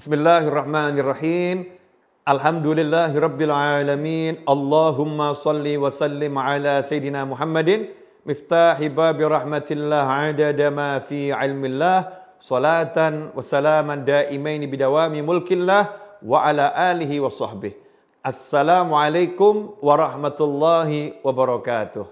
Bismillahirrahmanirrahim. Alhamdulillahirrabbilalamin. Allahumma salli wa sallim ala Sayyidina Muhammadin miftahi babi rahmatillah adada ma fi ilmillah salatan wa salaman daimaini bidawami mulkillah wa ala alihi wa sahbihi. Assalamualaikum warahmatullahi wabarakatuh.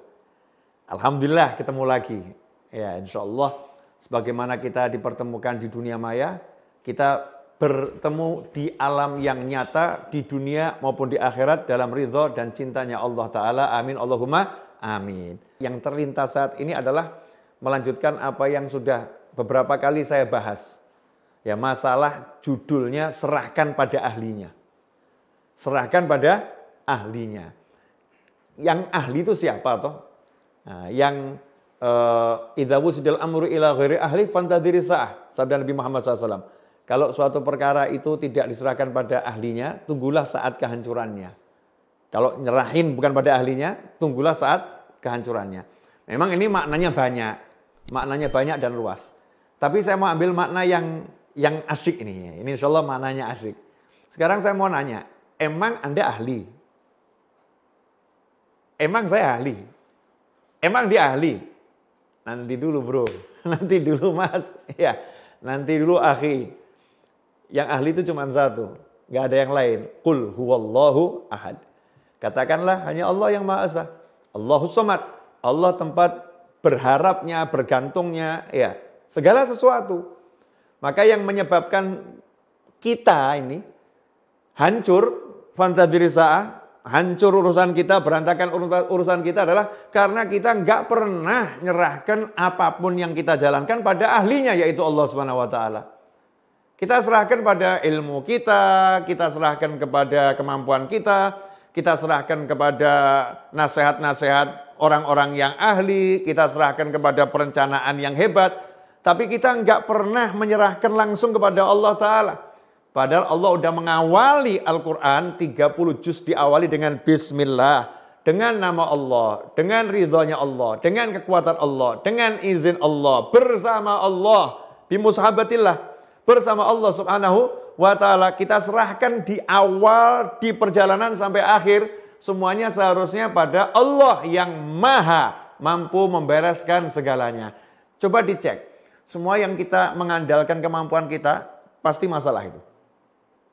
Alhamdulillah ketemu lagi. Ya, insyaallah sebagaimana kita dipertemukan di dunia maya, kita bertemu di alam yang nyata di dunia maupun di akhirat dalam ridho dan cintanya Allah Ta'ala. Amin. Allahumma amin. Yang terlintas saat ini adalah melanjutkan apa yang sudah beberapa kali saya bahas. Ya masalah judulnya serahkan pada ahlinya. Serahkan pada ahlinya. Yang ahli itu siapa toh? Nah, yang eh, idawu wusidal amru ila ghairi ahli fantadhiri sah. sabda Nabi Muhammad SAW kalau suatu perkara itu tidak diserahkan pada ahlinya, tunggulah saat kehancurannya. Kalau nyerahin bukan pada ahlinya, tunggulah saat kehancurannya. Memang ini maknanya banyak, maknanya banyak dan luas. Tapi saya mau ambil makna yang yang asik ini. Ini insya Allah maknanya asik. Sekarang saya mau nanya, emang Anda ahli? Emang saya ahli? Emang dia ahli? Nanti dulu bro, nanti dulu mas. Ya, nanti dulu akhi. Yang ahli itu cuma satu, nggak ada yang lain. Kul huwallahu ahad. Katakanlah hanya Allah yang Maha Esa. Allahu somat. Allah tempat berharapnya, bergantungnya, ya segala sesuatu. Maka yang menyebabkan kita ini hancur, diri sah, hancur urusan kita, berantakan urusan kita adalah karena kita nggak pernah nyerahkan apapun yang kita jalankan pada ahlinya yaitu Allah Subhanahu wa taala. Kita serahkan pada ilmu kita, kita serahkan kepada kemampuan kita, kita serahkan kepada nasihat-nasihat orang-orang yang ahli, kita serahkan kepada perencanaan yang hebat, tapi kita nggak pernah menyerahkan langsung kepada Allah Ta'ala. Padahal Allah udah mengawali Al-Quran 30 juz diawali dengan Bismillah dengan nama Allah, dengan ridhonya Allah, dengan kekuatan Allah, dengan izin Allah, bersama Allah, bimushabatillah bersama Allah Subhanahu wa taala. Kita serahkan di awal di perjalanan sampai akhir semuanya seharusnya pada Allah yang Maha mampu membereskan segalanya. Coba dicek. Semua yang kita mengandalkan kemampuan kita pasti masalah itu.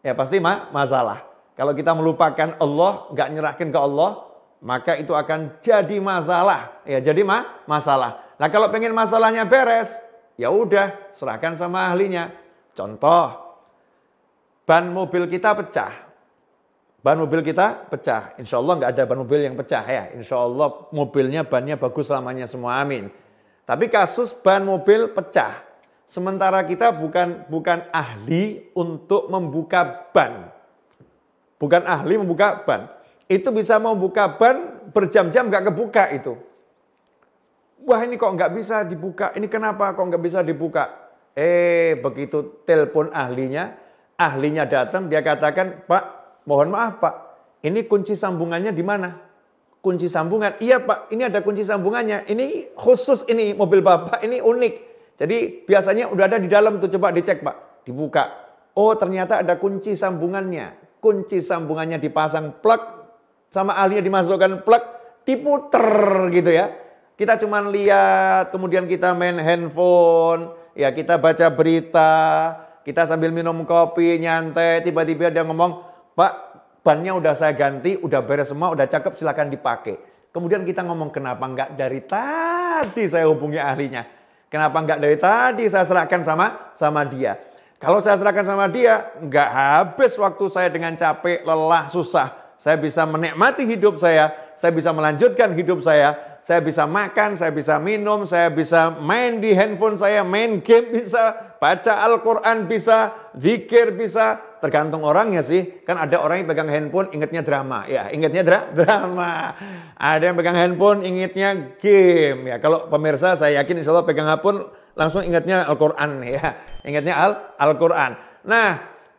Ya pasti ma masalah. Kalau kita melupakan Allah, nggak nyerahkan ke Allah, maka itu akan jadi masalah. Ya jadi ma masalah. Nah kalau pengen masalahnya beres, ya udah serahkan sama ahlinya. Contoh, ban mobil kita pecah. Ban mobil kita pecah. Insya Allah nggak ada ban mobil yang pecah ya. Insya Allah mobilnya bannya bagus selamanya semua. Amin. Tapi kasus ban mobil pecah. Sementara kita bukan bukan ahli untuk membuka ban. Bukan ahli membuka ban. Itu bisa membuka ban berjam-jam nggak kebuka itu. Wah ini kok nggak bisa dibuka, ini kenapa kok nggak bisa dibuka? Eh, begitu telepon ahlinya, ahlinya datang, dia katakan, Pak, mohon maaf Pak, ini kunci sambungannya di mana? Kunci sambungan, iya Pak, ini ada kunci sambungannya, ini khusus ini mobil Bapak, ini unik. Jadi biasanya udah ada di dalam tuh, coba dicek Pak, dibuka. Oh ternyata ada kunci sambungannya, kunci sambungannya dipasang plug, sama ahlinya dimasukkan plug, diputer gitu ya. Kita cuma lihat, kemudian kita main handphone, ya kita baca berita, kita sambil minum kopi, nyantai, tiba-tiba dia ngomong, Pak, bannya udah saya ganti, udah beres semua, udah cakep, silahkan dipakai. Kemudian kita ngomong, kenapa enggak dari tadi saya hubungi ahlinya? Kenapa enggak dari tadi saya serahkan sama sama dia? Kalau saya serahkan sama dia, enggak habis waktu saya dengan capek, lelah, susah. Saya bisa menikmati hidup saya saya bisa melanjutkan hidup saya, saya bisa makan, saya bisa minum, saya bisa main di handphone saya, main game bisa, baca Al-Quran bisa, zikir bisa, tergantung orangnya sih. Kan ada orang yang pegang handphone ingatnya drama, ya ingatnya dra drama. Ada yang pegang handphone ingatnya game, ya kalau pemirsa saya yakin insya Allah pegang handphone langsung ingatnya Al-Quran ya, ingatnya Al-Quran. Al nah,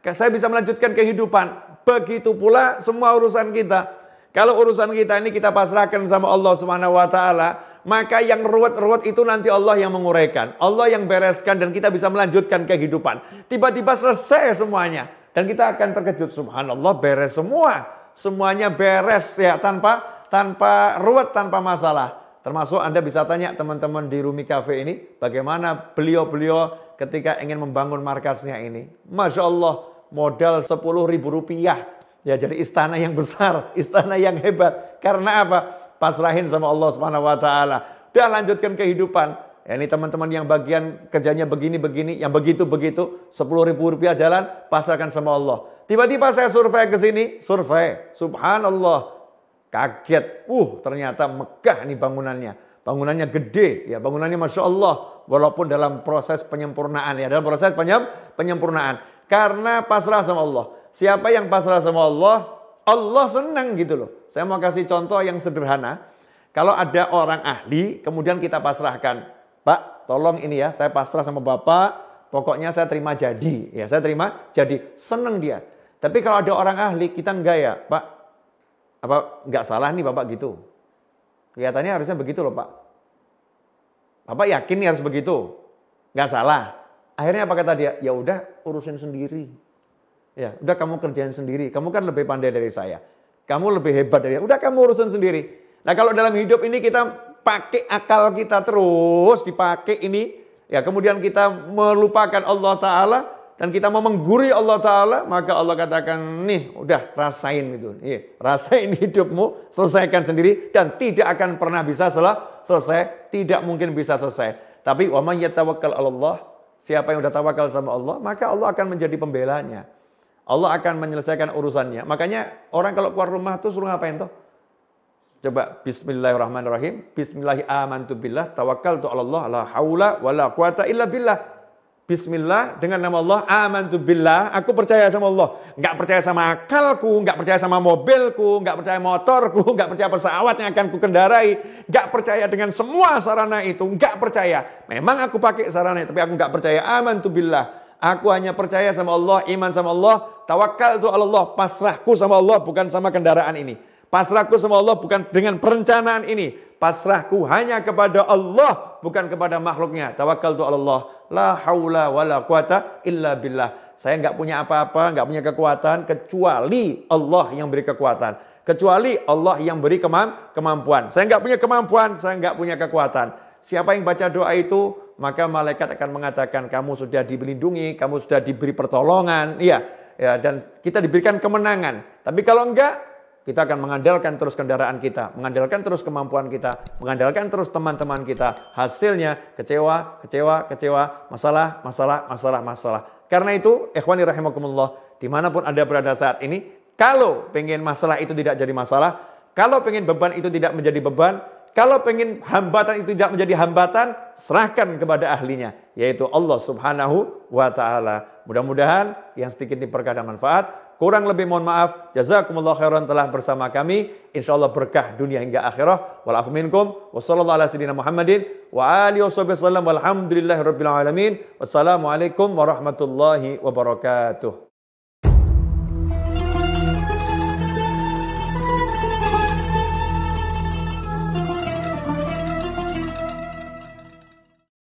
saya bisa melanjutkan kehidupan. Begitu pula semua urusan kita. Kalau urusan kita ini kita pasrahkan sama Allah Subhanahu wa taala, maka yang ruwet-ruwet itu nanti Allah yang menguraikan, Allah yang bereskan dan kita bisa melanjutkan kehidupan. Tiba-tiba selesai semuanya dan kita akan terkejut subhanallah beres semua. Semuanya beres ya tanpa tanpa ruwet, tanpa masalah. Termasuk Anda bisa tanya teman-teman di Rumi Cafe ini bagaimana beliau-beliau ketika ingin membangun markasnya ini. Masya Allah modal 10 ribu rupiah Ya jadi istana yang besar, istana yang hebat. Karena apa? Pasrahin sama Allah Subhanahu wa taala. Udah lanjutkan kehidupan. Ya, ini teman-teman yang bagian kerjanya begini-begini, yang begitu-begitu, sepuluh ribu rupiah jalan, pasrahkan sama Allah. Tiba-tiba saya survei ke sini, survei, subhanallah, kaget. Uh, ternyata megah nih bangunannya. Bangunannya gede, ya bangunannya Masya Allah. Walaupun dalam proses penyempurnaan, ya dalam proses penyempurnaan. Karena pasrah sama Allah. Siapa yang pasrah sama Allah, Allah senang gitu loh. Saya mau kasih contoh yang sederhana. Kalau ada orang ahli, kemudian kita pasrahkan. Pak, tolong ini ya, saya pasrah sama Bapak, pokoknya saya terima jadi. Ya, saya terima jadi. Senang dia. Tapi kalau ada orang ahli, kita enggak ya, Pak. Apa enggak salah nih Bapak gitu? Kelihatannya harusnya begitu loh, Pak. Bapak yakin nih harus begitu? Enggak salah. Akhirnya apa kata dia? Ya udah, urusin sendiri. Ya, udah kamu kerjain sendiri. Kamu kan lebih pandai dari saya. Kamu lebih hebat dari saya. Udah kamu urusan sendiri. Nah, kalau dalam hidup ini kita pakai akal kita terus dipakai ini, ya kemudian kita melupakan Allah taala dan kita mau mengguri Allah taala, maka Allah katakan, "Nih, udah rasain gitu. rasain hidupmu, selesaikan sendiri dan tidak akan pernah bisa selesai, tidak mungkin bisa selesai." Tapi wa man Allah, siapa yang udah tawakal sama Allah, maka Allah akan menjadi pembelanya. Allah akan menyelesaikan urusannya. Makanya orang kalau keluar rumah tuh suruh ngapain toh? Coba bismillahirrahmanirrahim, bismillahi amantu billah, tawakkaltu Allah, la haula wala quwata illa billah. Bismillah dengan nama Allah, amantu billah, aku percaya sama Allah. Enggak percaya sama akalku, enggak percaya sama mobilku, enggak percaya motorku, enggak percaya pesawat yang akan kukendarai, enggak percaya dengan semua sarana itu, enggak percaya. Memang aku pakai sarana itu, tapi aku enggak percaya amantu billah. Aku hanya percaya sama Allah, iman sama Allah, tawakal itu Allah, pasrahku sama Allah bukan sama kendaraan ini. Pasrahku sama Allah bukan dengan perencanaan ini. Pasrahku hanya kepada Allah bukan kepada makhluknya. Tawakal itu Allah. La haula wala quwata illa billah. Saya nggak punya apa-apa, nggak punya kekuatan kecuali Allah yang beri kekuatan kecuali Allah yang beri kemampuan. Saya nggak punya kemampuan, saya nggak punya kekuatan. Siapa yang baca doa itu maka malaikat akan mengatakan kamu sudah dilindungi, kamu sudah diberi pertolongan, iya, ya dan kita diberikan kemenangan. Tapi kalau enggak, kita akan mengandalkan terus kendaraan kita, mengandalkan terus kemampuan kita, mengandalkan terus teman-teman kita. Hasilnya kecewa, kecewa, kecewa, masalah, masalah, masalah, masalah. Karena itu, ikhwani rahimakumullah, dimanapun Anda berada saat ini, kalau pengen masalah itu tidak jadi masalah, kalau pengen beban itu tidak menjadi beban, kalau pengen hambatan itu tidak menjadi hambatan, serahkan kepada ahlinya, yaitu Allah Subhanahu wa taala. Mudah-mudahan yang sedikit ini berkah dan manfaat. Kurang lebih mohon maaf. Jazakumullah khairan telah bersama kami. Insya Allah berkah dunia hingga akhirah. Walafu minkum. Wassalamualaikum Wassalamualaikum warahmatullahi wabarakatuh.